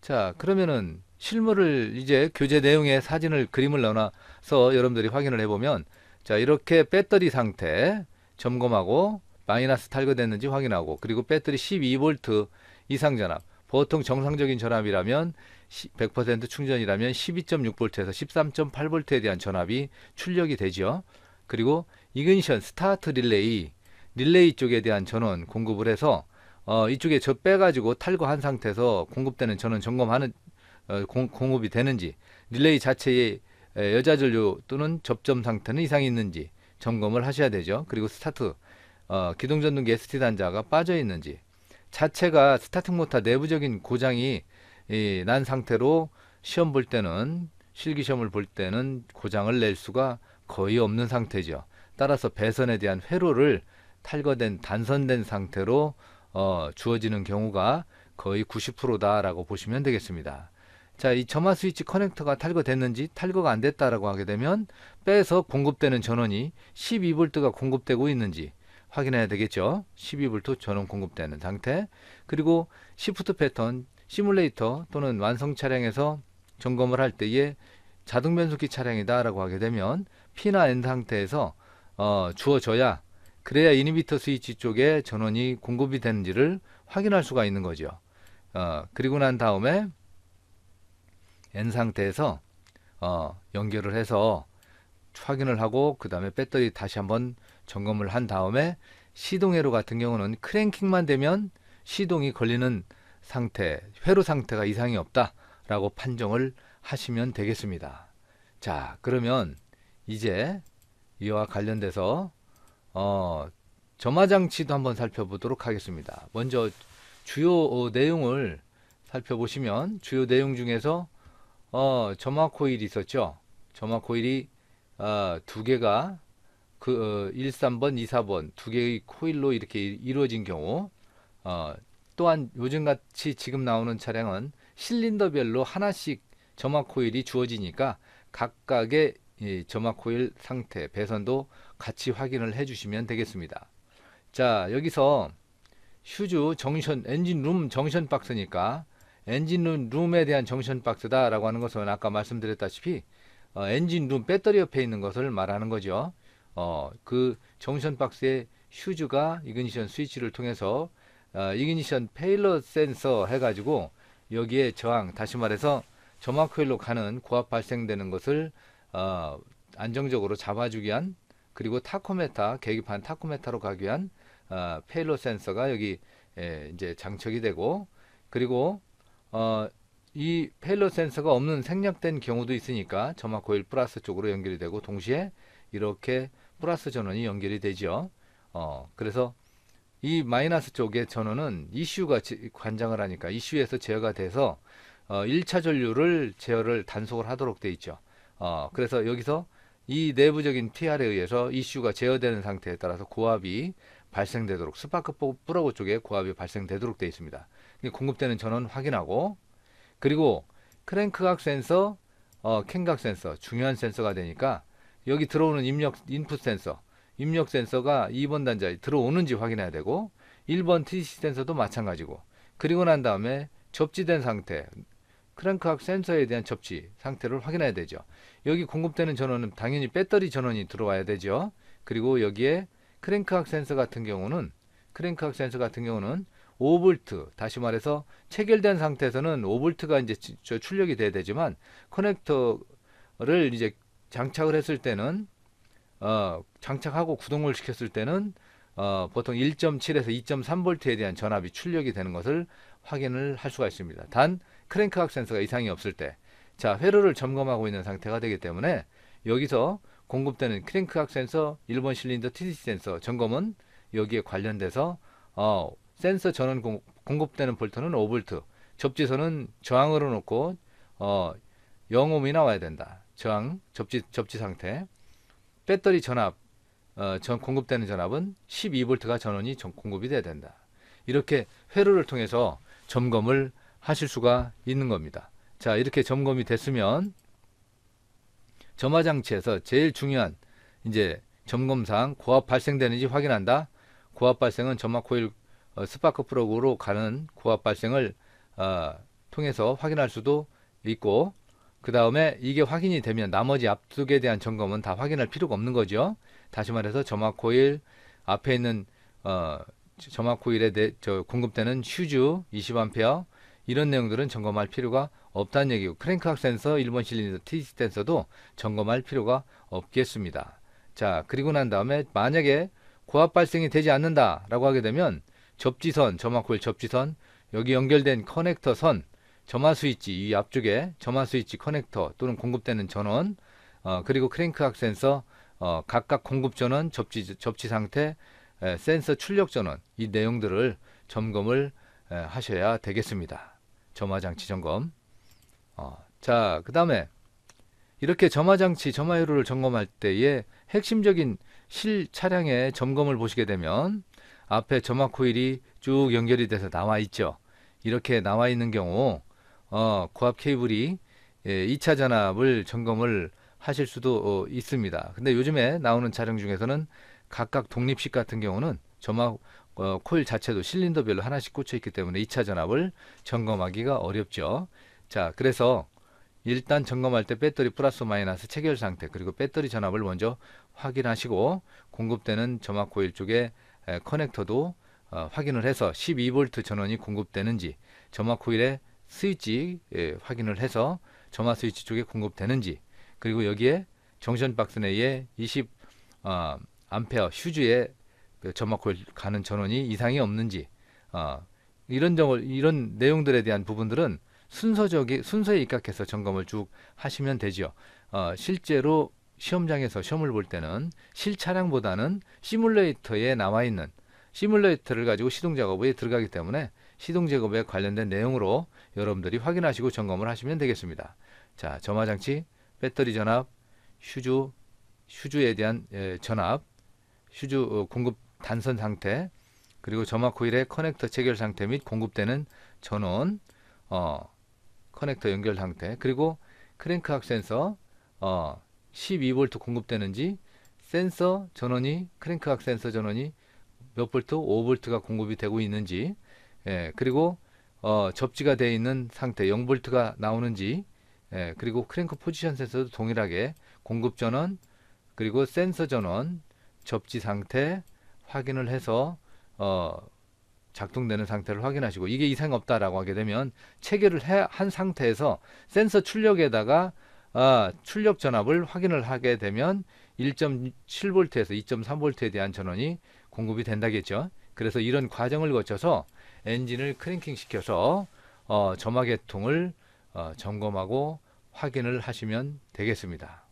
자, 그러면은 실물을 이제 교재 내용의 사진을 그림을 넣어서 놔 여러분들이 확인을 해보면 자, 이렇게 배터리 상태 점검하고 마이너스 탈거됐는지 확인하고 그리고 배터리 12V 이상 전압 보통 정상적인 전압이라면 100% 충전이라면 12.6V에서 13.8V에 대한 전압이 출력이 되죠. 그리고 이그니션 스타트 릴레이 릴레이 쪽에 대한 전원 공급을 해서 어, 이쪽에 저 빼가지고 탈거한 상태에서 공급되는 저는 점검하는 어, 공, 공급이 되는지 릴레이 자체의 여자 전류 또는 접점 상태는 이상이 있는지 점검을 하셔야 되죠. 그리고 스타트 어, 기동전동기 ST 단자가 빠져 있는지 자체가 스타트 모터 내부적인 고장이 이, 난 상태로 시험 볼 때는 실기 시험을 볼 때는 고장을 낼 수가 거의 없는 상태죠. 따라서 배선에 대한 회로를 탈거된 단선된 상태로 어, 주어지는 경우가 거의 90%다라고 보시면 되겠습니다. 자, 이 점화 스위치 커넥터가 탈거됐는지 탈거가 안 됐다라고 하게 되면 빼서 공급되는 전원이 12V가 공급되고 있는지 확인해야 되겠죠. 12V 전원 공급되는 상태. 그리고 시프트 패턴 시뮬레이터 또는 완성 차량에서 점검을 할 때에 자동 변속기 차량이다라고 하게 되면 P나 N 상태에서 어, 주어져야 그래야 이니비터 스위치 쪽에 전원이 공급이 되는지를 확인할 수가 있는 거죠. 어, 그리고 난 다음에 N 상태에서 어, 연결을 해서 확인을 하고 그 다음에 배터리 다시 한번 점검을 한 다음에 시동 회로 같은 경우는 크랭킹만 되면 시동이 걸리는 상태, 회로 상태가 이상이 없다라고 판정을 하시면 되겠습니다. 자, 그러면 이제 이와 관련돼서 어, 점화장치도 한번 살펴보도록 하겠습니다. 먼저 주요 어, 내용을 살펴보시면 주요 내용 중에서 어, 점화 코일이 있었죠. 점화 코일이 어, 아, 두 개가 그 어, 1, 3번, 2, 4번 두 개의 코일로 이렇게 이루어진 경우 어, 또한 요즘같이 지금 나오는 차량은 실린더별로 하나씩 점화 코일이 주어지니까 각각의 이 점화 코일 상태, 배선도 같이 확인을 해 주시면 되겠습니다. 자 여기서 휴즈 정션 엔진룸 정션 박스니까 엔진룸에 대한 정션 박스다 라고 하는 것은 아까 말씀드렸다시피 어, 엔진룸 배터리 옆에 있는 것을 말하는 거죠. 어, 그 정션 박스의 휴즈가 이그니션 스위치를 통해서 어, 이그니션 페일러 센서 해가지고 여기에 저항 다시 말해서 점화 코일로 가는 고압 발생되는 것을 어, 안정적으로 잡아주기 위한 그리고 타코메타 계기판 타코메타로 가기 위한 어, 페일로 센서가 여기 예, 이제 장착이 되고 그리고 어, 이 페일로 센서가 없는 생략된 경우도 있으니까 점화 코일 플러스 쪽으로 연결이 되고 동시에 이렇게 플러스 전원이 연결이 되죠. 어, 그래서 이 마이너스 쪽의 전원은 이슈가 관장을 하니까 이슈에서 제어가 돼서 어, 1차 전류를 제어를 단속을 하도록 돼 있죠. 어, 그래서 여기서 이 내부적인 TR에 의해서 이슈가 제어되는 상태에 따라서 고압이 발생되도록 스파크 뿌러그 쪽에 고압이 발생되도록 되어 있습니다. 공급되는 전원 확인하고 그리고 크랭크각 센서, 어, 캔각 센서 중요한 센서가 되니까 여기 들어오는 입력 인풋 센서, 입력 센서가 2번 단자에 들어오는지 확인해야 되고 1번 TC 센서도 마찬가지고 그리고 난 다음에 접지된 상태 크랭크학 센서에 대한 접지 상태를 확인해야 되죠. 여기 공급되는 전원은 당연히 배터리 전원이 들어와야 되죠. 그리고 여기에 크랭크학 센서 같은 경우는 크랭크학 센서 같은 경우는 5V 다시 말해서 체결된 상태에서는 5V가 이제 출력이 돼야 되지만 커넥터를 이제 장착을 했을 때는 어, 장착하고 구동을 시켰을 때는 어, 보통 1.7에서 2.3V에 대한 전압이 출력이 되는 것을 확인을 할 수가 있습니다. 단 크랭크각 센서가 이상이 없을 때, 자, 회로를 점검하고 있는 상태가 되기 때문에 여기서 공급되는 크랭크각 센서, 1번 실린더 TDC 센서 점검은 여기에 관련돼서 어, 센서 전원 공, 공급되는 볼트는 5볼트, 접지선은 저항으로 놓고 어, 0옴이 나와야 된다. 저항, 접지, 접지 상태. 배터리 전압, 어, 전 공급되는 전압은 1 2볼트가 전원이 전, 공급이 돼야 된다. 이렇게 회로를 통해서 점검을 하실 수가 있는 겁니다. 자, 이렇게 점검이 됐으면 점화장치에서 제일 중요한 이제 점검상 고압 발생되는지 확인한다. 고압 발생은 점화 코일 어, 스파크 프로그로 가는 고압 발생을 어, 통해서 확인할 수도 있고 그 다음에 이게 확인이 되면 나머지 앞쪽에 대한 점검은 다 확인할 필요가 없는 거죠. 다시 말해서 점화 코일 앞에 있는 어, 점화 코일에 대, 저, 공급되는 슈즈 20A 이런 내용들은 점검할 필요가 없다는 얘기고 크랭크학 센서, 1번 실린더, TC 센서도 점검할 필요가 없겠습니다. 자 그리고 난 다음에 만약에 고압 발생이 되지 않는다 라고 하게 되면 접지선, 점화콜 접지선, 여기 연결된 커넥터 선, 점화 스위치 이 앞쪽에 점화 스위치 커넥터 또는 공급되는 전원 어, 그리고 크랭크학 센서 어, 각각 공급 전원, 접지, 접지 상태, 에, 센서 출력 전원 이 내용들을 점검을 에, 하셔야 되겠습니다. 점화장치 점검 어, 자, 그 다음에 이렇게 점화장치, 점화율을 점검할 때에 핵심적인 실 차량의 점검을 보시게 되면 앞에 점화 코일이 쭉 연결이 돼서 나와 있죠. 이렇게 나와 있는 경우 어, 고압 케이블이 예, 2차 전압을 점검을 하실 수도 어, 있습니다. 근데 요즘에 나오는 차량 중에서는 각각 독립식 같은 경우는 점화 어, 코일 자체도 실린더별로 하나씩 꽂혀 있기 때문에 2차 전압을 점검하기가 어렵죠. 자, 그래서 일단 점검할 때 배터리 플러스 마이너스 체결 상태 그리고 배터리 전압을 먼저 확인하시고 공급되는 점화 코일 쪽에 커넥터도 어, 확인을 해서 12V 전원이 공급되는지 점화 코일의 스위치 예, 확인을 해서 점화 스위치 쪽에 공급되는지 그리고 여기에 정션 박스 내에 20 어, 페어휴즈에 점막골 그 가는 전원이 이상이 없는지 어, 이런 점을 이런 내용들에 대한 부분들은 순서적이 순서에 입각해서 점검을 쭉 하시면 되지요. 어, 실제로 시험장에서 시험을 볼 때는 실차량보다는 시뮬레이터에 남아 있는 시뮬레이터를 가지고 시동 작업에 들어가기 때문에 시동 작업에 관련된 내용으로 여러분들이 확인하시고 점검을 하시면 되겠습니다. 자, 점화 장치, 배터리 전압, 슈즈슈즈에 대한 예, 전압, 슈즈 어, 공급 단선 상태, 그리고 점화 코일의 커넥터 체결 상태 및 공급되는 전원, 어, 커넥터 연결 상태, 그리고 크랭크 학 센서, 어, 12V 공급되는지 센서 전원이 크랭크 학 센서 전원이 몇 볼트, 5볼트가 공급이 되고 있는지, 예, 그리고 어, 접지가 되어 있는 상태 0볼트가 나오는지, 예, 그리고 크랭크 포지션 센서도 동일하게 공급 전원, 그리고 센서 전원, 접지 상태, 확인을 해서 어, 작동되는 상태를 확인하시고 이게 이상 없다라고 하게 되면 체결을 해, 한 상태에서 센서 출력에다가 아, 출력 전압을 확인을 하게 되면 1.7V에서 2.3V에 대한 전원이 공급이 된다겠죠. 그래서 이런 과정을 거쳐서 엔진을 크랭킹 시켜서 어, 점화계통을 어, 점검하고 확인을 하시면 되겠습니다.